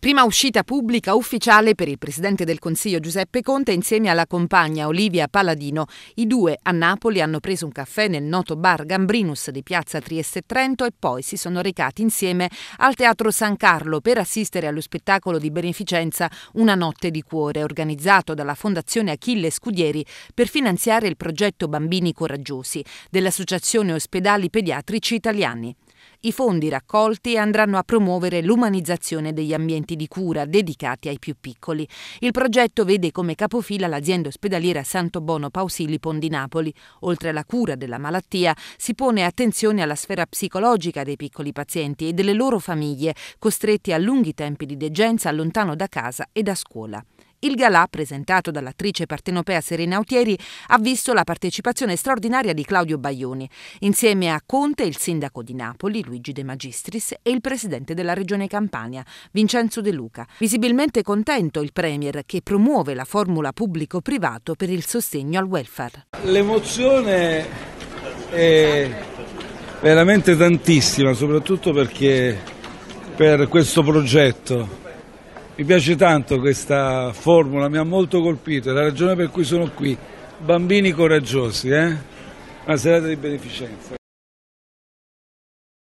Prima uscita pubblica ufficiale per il Presidente del Consiglio Giuseppe Conte insieme alla compagna Olivia Paladino. I due a Napoli hanno preso un caffè nel noto bar Gambrinus di Piazza Trieste Trento e poi si sono recati insieme al Teatro San Carlo per assistere allo spettacolo di beneficenza Una notte di cuore organizzato dalla Fondazione Achille Scudieri per finanziare il progetto Bambini Coraggiosi dell'Associazione Ospedali Pediatrici Italiani. I fondi raccolti andranno a promuovere l'umanizzazione degli ambienti di cura dedicati ai più piccoli. Il progetto vede come capofila l'azienda ospedaliera Santo Bono Pausilipon di Napoli. Oltre alla cura della malattia, si pone attenzione alla sfera psicologica dei piccoli pazienti e delle loro famiglie, costretti a lunghi tempi di degenza lontano da casa e da scuola. Il galà, presentato dall'attrice partenopea Serena Autieri, ha visto la partecipazione straordinaria di Claudio Baglioni, insieme a Conte, il sindaco di Napoli, Luigi De Magistris, e il presidente della regione Campania, Vincenzo De Luca. Visibilmente contento il Premier, che promuove la formula pubblico-privato per il sostegno al welfare. L'emozione è veramente tantissima, soprattutto perché per questo progetto mi piace tanto questa formula, mi ha molto colpito, è la ragione per cui sono qui. Bambini coraggiosi, eh? Una serata di beneficenza.